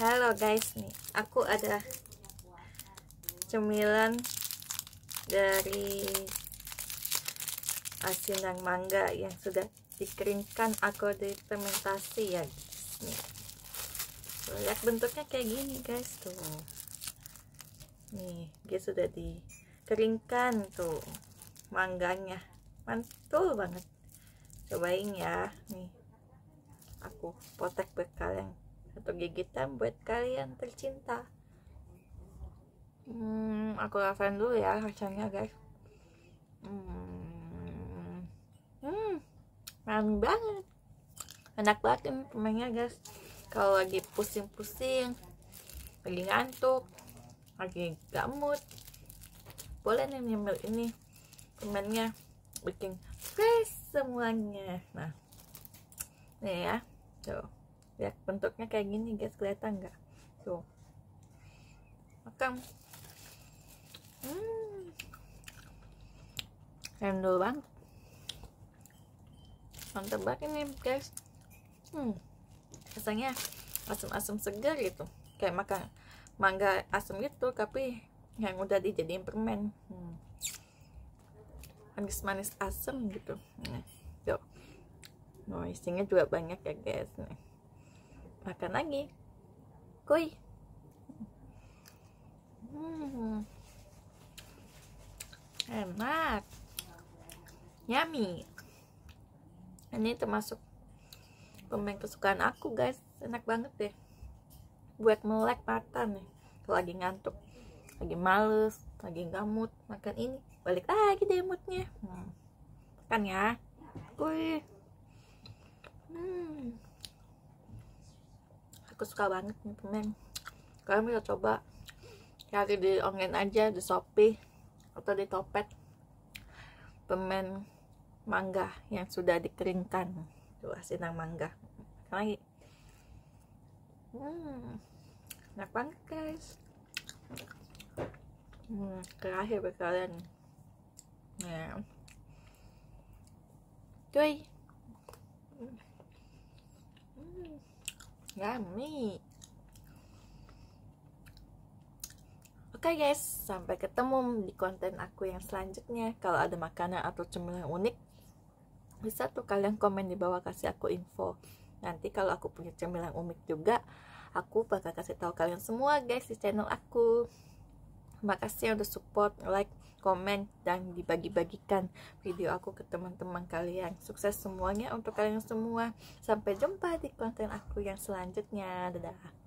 Halo guys nih, aku ada cemilan dari asinan mangga yang sudah dikeringkan aku di fermentasi ya guys nih. Tuh, lihat bentuknya kayak gini guys tuh. Nih, dia sudah dikeringkan tuh mangganya. Mantul banget. Cobain ya. Nih. Aku potek bekal yang atau gigitan buat kalian tercinta hmm, aku rasain dulu ya rasanya guys hmm, hmm manis banget enak banget ini permennya guys kalau lagi pusing-pusing lagi ngantuk lagi gamut boleh nih nyemil ini temennya bikin fresh semuanya nah ini ya tuh ya bentuknya kayak gini guys kelihatan nggak tuh makan hmm rendol banget mantep banget ini guys hmm rasanya asam-asam segar gitu kayak makan mangga asam gitu tapi yang udah dijadiin permen hmm. manis-manis asam gitu nah, tuh. isinya juga banyak ya guys nih makan lagi kuy hmm. enak yummy ini termasuk pemain kesukaan aku guys enak banget deh buat melek mata nih kalau lagi ngantuk lagi males lagi gamut makan ini balik lagi deh moodnya hmm. kan ya kuy hmm aku suka banget nih permen kalian bisa coba cari ya, di online aja di shopee atau di topet pemen mangga yang sudah dikeringkan tuh asinan mangga lagi hmm enak banget guys hmm terakhir buat kalian ya yeah. Yummy. Oke okay guys, sampai ketemu di konten aku yang selanjutnya. Kalau ada makanan atau cemilan unik, bisa tuh kalian komen di bawah kasih aku info. Nanti kalau aku punya cemilan unik juga, aku bakal kasih tahu kalian semua guys di channel aku. Terima kasih untuk support like komen dan dibagi-bagikan video aku ke teman-teman kalian sukses semuanya untuk kalian semua sampai jumpa di konten aku yang selanjutnya dadah